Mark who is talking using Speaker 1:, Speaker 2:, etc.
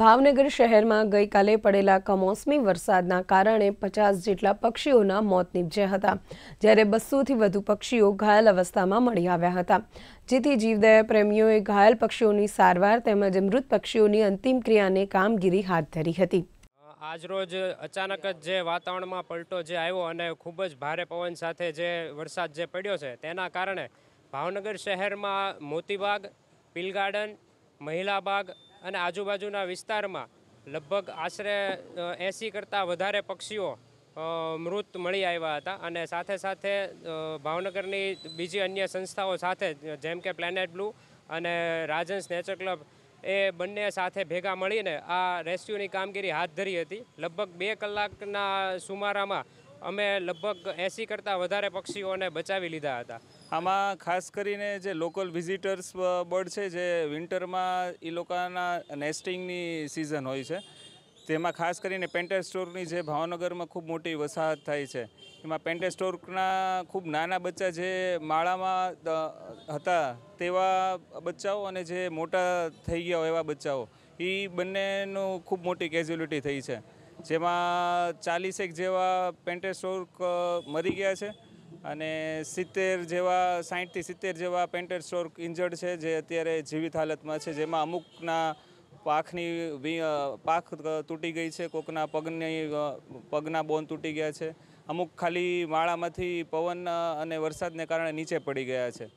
Speaker 1: ભાવનગર શહેરમાં ગઈકાલે પડેલા કમોસમી વરસાદના કારણે પચાસ જેટલા પક્ષીઓના મોત નીપજ્યા હતા જ્યારે બસોથી વધુ પક્ષીઓ ઘાયલ અવસ્થામાં મળી આવ્યા હતા જેથી જીવદયા પ્રેમીઓએ ઘાયલ પક્ષીઓની સારવાર તેમજ મૃત પક્ષીઓની અંતિમ ક્રિયાને કામગીરી હાથ ધરી હતી
Speaker 2: આજરોજ અચાનક જ જે વાતાવરણમાં પલટો જે આવ્યો અને ખૂબ જ ભારે પવન સાથે જે વરસાદ જે પડ્યો છે તેના કારણે ભાવનગર શહેરમાં મોતીબાગ પિલ ગાર્ડન મહિલાબાગ અને આજુબાજુના વિસ્તારમાં લગભગ આશરે એંસી કરતાં વધારે પક્ષીઓ મૃત મળી આવ્યા હતા અને સાથે સાથે ભાવનગરની બીજી અન્ય સંસ્થાઓ સાથે જેમ કે પ્લેનેટ બ્લુ અને રાજન્સ નેચર ક્લબ એ બંને સાથે ભેગા મળીને આ રેસ્ક્યુની કામગીરી હાથ ધરી હતી લગભગ બે કલાકના સુમારામાં અમે લગભગ એંસી કરતાં વધારે પક્ષીઓને બચાવી લીધા હતા આમાં ખાસ કરીને
Speaker 3: જે લોકલ વિઝિટર્સ બર્ડ છે જે વિન્ટરમાં એ લોકોના નેસ્ટિંગની સિઝન હોય છે તેમાં ખાસ કરીને પેન્ટેસ્ટોર્કની જે ભાવનગરમાં ખૂબ મોટી વસાહત થાય છે એમાં પેન્ટેસ્ટોર્કના ખૂબ નાના બચ્ચા જે માળામાં હતા તેવા બચ્ચાઓ અને જે મોટા થઈ ગયા હોય એવા બચ્ચાઓ એ બંનેનું ખૂબ મોટી કેઝ્યુલિટી થઈ છે જેમાં ચાલીસેક જેવા પેન્ટેસ્ટોર્ક મરી ગયા છે અને સિત્તેર જેવા સાહીઠથી સિત્તેર જેવા પેન્ટેસ્ટોર્ક ઇન્જર્ડ છે જે અત્યારે જીવિત હાલતમાં છે જેમાં અમુકના પાખની પાખ તૂટી ગઈ છે કોકના પગની પગના બોન તૂટી ગયા છે અમુક ખાલી માળામાંથી પવન અને વરસાદને કારણે નીચે પડી ગયા છે